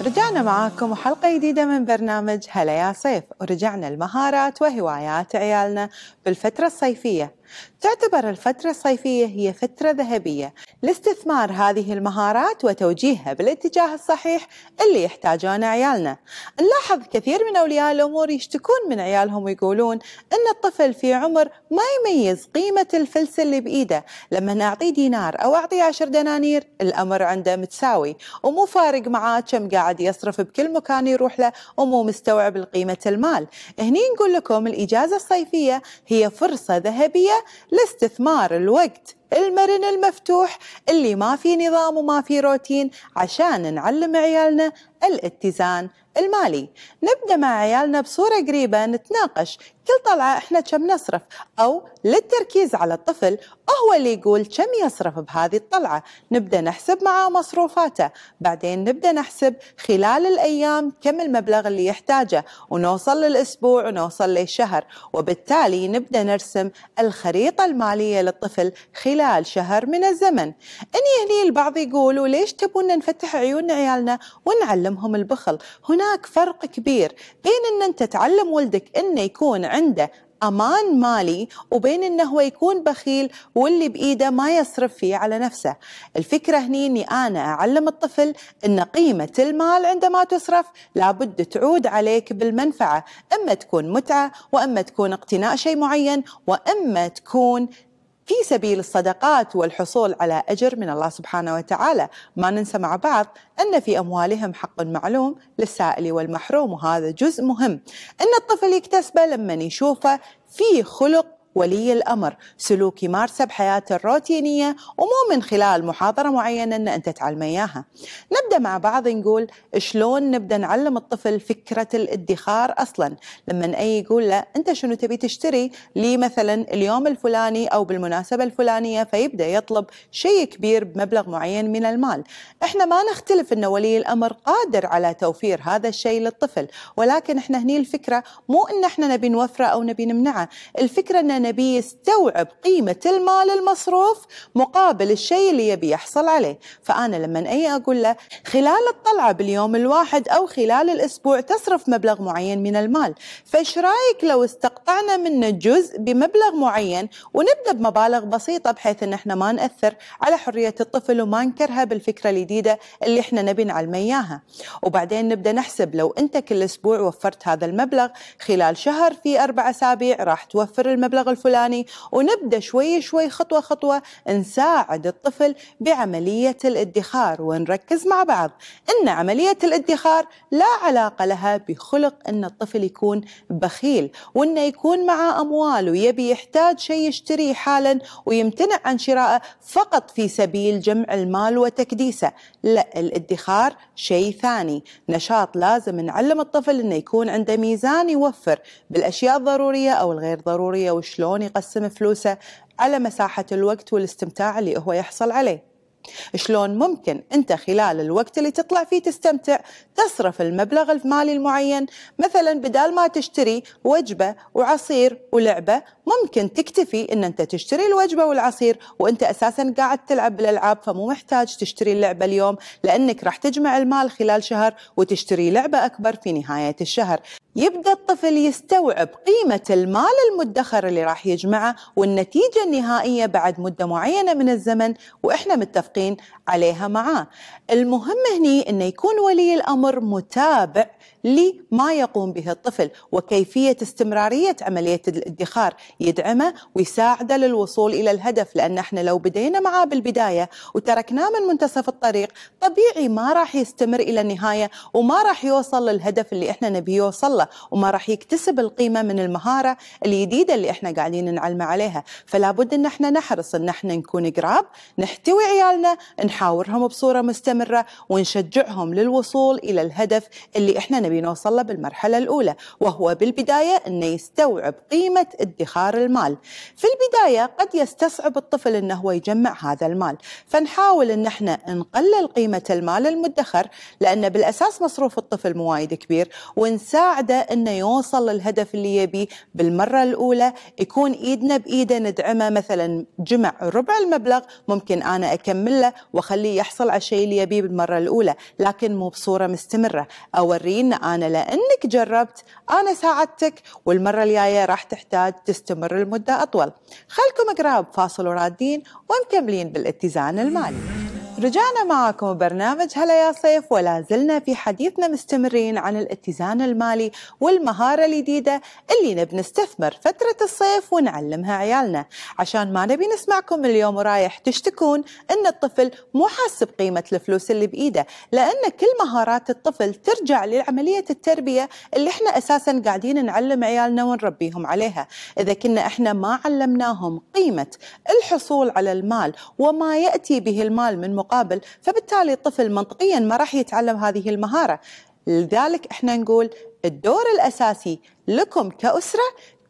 رجعنا معاكم حلقة جديدة من برنامج هلا يا صيف ورجعنا المهارات وهوايات عيالنا بالفترة الصيفية تعتبر الفترة الصيفية هي فترة ذهبية لاستثمار هذه المهارات وتوجيهها بالاتجاه الصحيح اللي يحتاجونه عيالنا. نلاحظ كثير من أولياء الأمور يشتكون من عيالهم ويقولون أن الطفل في عمر ما يميز قيمة الفلس اللي بإيده، لما نعطيه دينار أو أعطيه عشر دنانير الأمر عنده متساوي ومو فارق معاه كم قاعد يصرف بكل مكان يروح له ومو مستوعب قيمة المال. هني نقول لكم الإجازة الصيفية هي فرصة ذهبية لاستثمار الوقت المرن المفتوح اللي ما في نظام وما في روتين عشان نعلم عيالنا الاتزان المالي نبدأ مع عيالنا بصورة قريبة نتناقش كل طلعة احنا كم نصرف أو للتركيز على الطفل هو اللي يقول كم يصرف بهذه الطلعة نبدأ نحسب معاه مصروفاته بعدين نبدأ نحسب خلال الأيام كم المبلغ اللي يحتاجه ونوصل للأسبوع ونوصل للشهر وبالتالي نبدأ نرسم الخريطة المالية للطفل خلال خلال شهر من الزمن إن هني البعض يقولوا ليش تبون نفتح عيون عيالنا ونعلمهم البخل هناك فرق كبير بين أن أنت تعلم ولدك أنه يكون عنده امان مالي وبين انه هو يكون بخيل واللي بايده ما يصرف فيه على نفسه الفكره هني اني انا اعلم الطفل ان قيمه المال عندما تصرف لابد تعود عليك بالمنفعه اما تكون متعه واما تكون اقتناء شيء معين واما تكون في سبيل الصدقات والحصول على أجر من الله سبحانه وتعالى ما ننسى مع بعض أن في أموالهم حق معلوم للسائل والمحروم وهذا جزء مهم أن الطفل يكتسبه لمن يشوفه في خلق ولي الأمر سلوك يمارسه بحياته الروتينية ومو من خلال محاضرة معينة أن أنت تعلمه إياها نبدأ مع بعض نقول شلون نبدأ نعلم الطفل فكرة الادخار أصلا لما أي يقول له أنت شنو تبي تشتري لي مثلا اليوم الفلاني أو بالمناسبة الفلانية فيبدأ يطلب شيء كبير بمبلغ معين من المال إحنا ما نختلف أن ولي الأمر قادر على توفير هذا الشيء للطفل ولكن إحنا هني الفكرة مو أن إحنا نبي نوفره أو نبي نمنعه الفكرة أن الأجنبي يستوعب قيمة المال المصروف مقابل الشيء اللي يبي يحصل عليه فأنا لما أي أقول له خلال الطلعة باليوم الواحد أو خلال الأسبوع تصرف مبلغ معين من المال فإيش رأيك لو استقطعنا منه جزء بمبلغ معين ونبدأ بمبالغ بسيطة بحيث أن احنا ما نأثر على حرية الطفل وما نكرها بالفكرة الجديدة اللي احنا نبي نعلمه إياها وبعدين نبدأ نحسب لو أنت كل أسبوع وفرت هذا المبلغ خلال شهر في أربع أسابيع راح توفر المبلغ الفراغ الفلاني ونبدا شوي شوي خطوه خطوه نساعد الطفل بعمليه الادخار ونركز مع بعض ان عمليه الادخار لا علاقه لها بخلق ان الطفل يكون بخيل وانه يكون معه اموال ويبي يحتاج شيء يشتريه حالا ويمتنع عن شرائه فقط في سبيل جمع المال وتكديسه لا الادخار شيء ثاني نشاط لازم نعلم الطفل انه يكون عنده ميزان يوفر بالاشياء الضروريه او الغير ضروريه وش شلون يقسم فلوسه على مساحة الوقت والاستمتاع اللي هو يحصل عليه شلون ممكن أنت خلال الوقت اللي تطلع فيه تستمتع تصرف المبلغ المالي المعين مثلا بدال ما تشتري وجبة وعصير ولعبة ممكن تكتفي أن أنت تشتري الوجبة والعصير وأنت أساسا قاعد تلعب بالألعاب فمو محتاج تشتري اللعبة اليوم لأنك راح تجمع المال خلال شهر وتشتري لعبة أكبر في نهاية الشهر يبدا الطفل يستوعب قيمه المال المدخر اللي راح يجمعه والنتيجه النهائيه بعد مده معينه من الزمن واحنا متفقين عليها معاه. المهم هني انه يكون ولي الامر متابع لما يقوم به الطفل وكيفية استمرارية عملية الادخار يدعمه ويساعده للوصول إلى الهدف لأن احنا لو بدينا معاه بالبداية وتركناه من منتصف الطريق طبيعي ما راح يستمر إلى النهاية وما راح يوصل للهدف اللي احنا نبي يوصل له وما راح يكتسب القيمة من المهارة الجديدة اللي احنا قاعدين نعلمه عليها فلا بد ان احنا نحرص ان احنا نكون قراب نحتوي عيالنا نحاورهم بصورة مستمرة ونشجعهم للوصول إلى الهدف اللي احنا نبي نوصل له بالمرحلة الأولى وهو بالبداية أنه يستوعب قيمة ادخار المال في البداية قد يستصعب الطفل أنه هو يجمع هذا المال فنحاول أن احنا نقلل قيمة المال المدخر لأن بالأساس مصروف الطفل مو وايد كبير ونساعده أنه يوصل للهدف اللي يبيه بالمرة الأولى يكون إيدنا بإيده ندعمه مثلا جمع ربع المبلغ ممكن أنا أكمل له وأخليه يحصل على الشيء اللي يبيه بالمرة الأولى لكن مو بصورة مستمرة أوريه أنا لأنك جربت أنا ساعدتك والمرة الجاية راح تحتاج تستمر لمدة أطول خلكم قراب فاصل ورادين ومكملين بالاتزان المالي رجعنا معكم ببرنامج هلا يا صيف ولا زلنا في حديثنا مستمرين عن الاتزان المالي والمهارة الجديدة اللي نبي نستثمر فترة الصيف ونعلمها عيالنا عشان ما نبي نسمعكم اليوم ورايح تشتكون ان الطفل مو حاسب قيمة الفلوس اللي بإيده لأن كل مهارات الطفل ترجع لعملية التربية اللي احنا أساسا قاعدين نعلم عيالنا ونربيهم عليها إذا كنا احنا ما علمناهم قيمة الحصول على المال وما يأتي به المال من مقابل المقابل فبالتالي الطفل منطقيا ما راح يتعلم هذه المهارة لذلك احنا نقول الدور الأساسي لكم كأسرة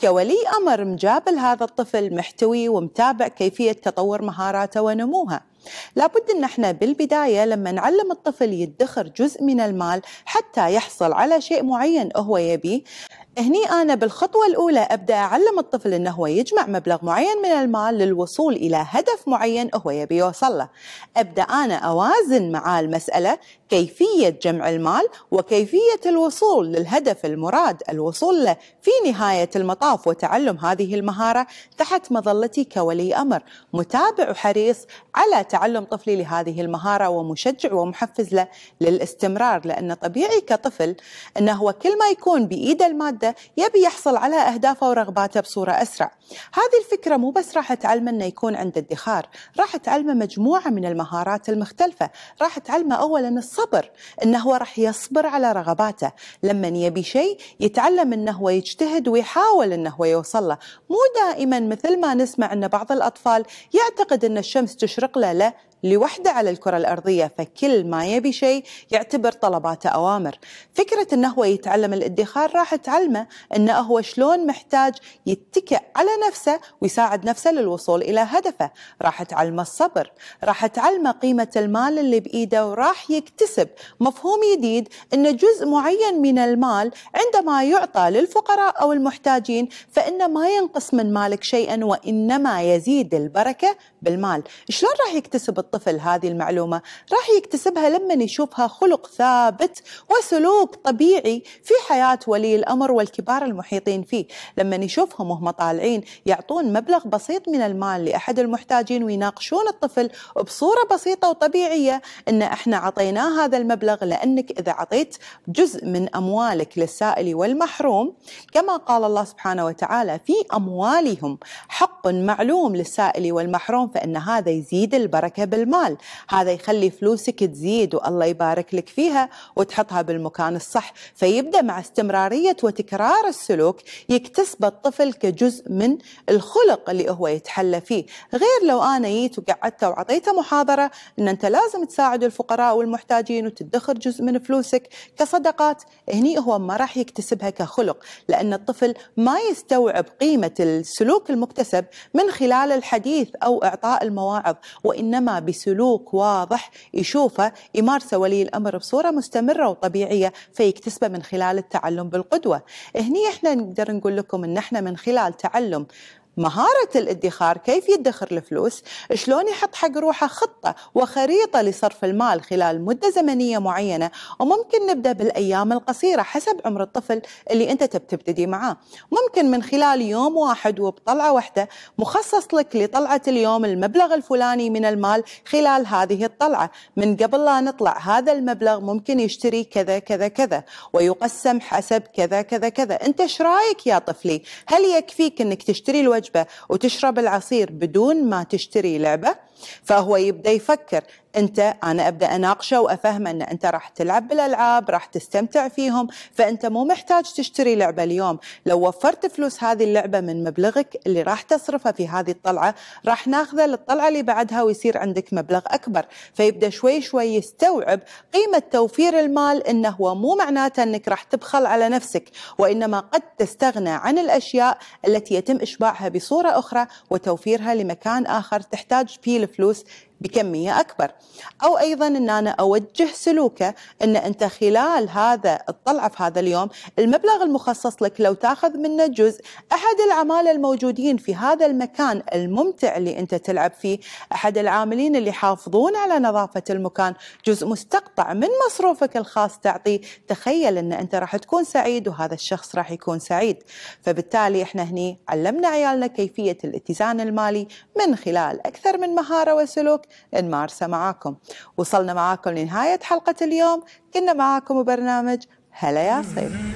كولي امر مجابل هذا الطفل محتوي ومتابع كيفيه تطور مهاراته ونموها. لابد ان احنا بالبدايه لما نعلم الطفل يدخر جزء من المال حتى يحصل على شيء معين هو يبيه، هني أنا بالخطوة الأولى أبدأ أعلم الطفل أنه هو يجمع مبلغ معين من المال للوصول إلى هدف معين هو يبي يوصل له أبدأ أنا أوازن مع المسألة كيفية جمع المال وكيفية الوصول للهدف المراد الوصول له في نهاية المطاف وتعلم هذه المهارة تحت مظلتي كولي أمر متابع وحريص على تعلم طفلي لهذه المهارة ومشجع ومحفز له للاستمرار لأن طبيعي كطفل أنه هو كل ما يكون بإيده المادة حياته يبي يحصل على أهدافه ورغباته بصورة أسرع هذه الفكرة مو بس راح تعلمه أنه يكون عنده ادخار راح تعلمه مجموعة من المهارات المختلفة راح تعلمه أولا الصبر أنه هو راح يصبر على رغباته لما يبي شيء يتعلم أنه هو يجتهد ويحاول أنه هو يوصل له مو دائما مثل ما نسمع أن بعض الأطفال يعتقد أن الشمس تشرق له لا لوحده على الكرة الأرضية فكل ما يبي شيء يعتبر طلباته أوامر فكرة أنه هو يتعلم الادخار راح تعلمه أنه هو شلون محتاج يتكئ على نفسه ويساعد نفسه للوصول إلى هدفه راح تعلمه الصبر راح تعلمه قيمة المال اللي بإيده وراح يكتسب مفهوم جديد أن جزء معين من المال عندما يعطى للفقراء أو المحتاجين فإن ما ينقص من مالك شيئا وإنما يزيد البركة بالمال شلون راح يكتسب الطفل هذه المعلومة راح يكتسبها لما يشوفها خلق ثابت وسلوك طبيعي في حياة ولي الأمر والكبار المحيطين فيه لما يشوفهم وهم طالعين يعطون مبلغ بسيط من المال لأحد المحتاجين ويناقشون الطفل بصورة بسيطة وطبيعية إن إحنا عطيناه هذا المبلغ لأنك إذا عطيت جزء من أموالك للسائل والمحروم كما قال الله سبحانه وتعالى في أموالهم حق معلوم للسائل والمحروم فإن هذا يزيد البركة بالمال هذا يخلي فلوسك تزيد والله يبارك لك فيها وتحطها بالمكان الصح فيبدأ مع استمرارية وتكرار السلوك يكتسب الطفل كجزء من الخلق اللي هو يتحلى فيه غير لو أنا جيت وقعدت وعطيته محاضرة أن أنت لازم تساعد الفقراء والمحتاجين وتدخر جزء من فلوسك كصدقات هني هو ما راح يكتسبها كخلق لأن الطفل ما يستوعب قيمة السلوك المكتسب من خلال الحديث أو باعطاء المواعظ وإنما بسلوك واضح يشوفه يمارسه ولي الأمر بصورة مستمرة وطبيعية فيكتسبه من خلال التعلم بالقدوة هني إحنا نقدر نقول لكم أن إحنا من خلال تعلم مهارة الادخار كيف يدخر الفلوس شلون يحط حق روحه خطة وخريطة لصرف المال خلال مدة زمنية معينة وممكن نبدأ بالأيام القصيرة حسب عمر الطفل اللي أنت تبتدي معاه ممكن من خلال يوم واحد وبطلعة واحدة مخصص لك لطلعة اليوم المبلغ الفلاني من المال خلال هذه الطلعة من قبل لا نطلع هذا المبلغ ممكن يشتري كذا كذا كذا ويقسم حسب كذا كذا كذا أنت ايش رايك يا طفلي هل يكفيك أنك تشتري الوجبة الوجبه وتشرب العصير بدون ما تشتري لعبه فهو يبدا يفكر انت انا ابدا اناقشه وافهمه ان انت راح تلعب بالالعاب راح تستمتع فيهم فانت مو محتاج تشتري لعبه اليوم لو وفرت فلوس هذه اللعبه من مبلغك اللي راح تصرفه في هذه الطلعه راح ناخذه للطلعه اللي بعدها ويصير عندك مبلغ اكبر فيبدا شوي شوي يستوعب قيمه توفير المال انه هو مو معناته انك راح تبخل على نفسك وانما قد تستغنى عن الاشياء التي يتم اشباعها بصوره اخرى وتوفيرها لمكان اخر تحتاج فيه الفلوس بكمية أكبر أو أيضا أن أنا أوجه سلوكه أن أنت خلال هذا الطلعة في هذا اليوم المبلغ المخصص لك لو تاخذ منه جزء أحد العمالة الموجودين في هذا المكان الممتع اللي أنت تلعب فيه أحد العاملين اللي يحافظون على نظافة المكان جزء مستقطع من مصروفك الخاص تعطيه تخيل أن أنت راح تكون سعيد وهذا الشخص راح يكون سعيد فبالتالي إحنا هني علمنا عيالنا كيفية الاتزان المالي من خلال أكثر من مهارة وسلوك نمارسه معاكم وصلنا معاكم لنهاية حلقة اليوم كنا معاكم ببرنامج هلا يا صيف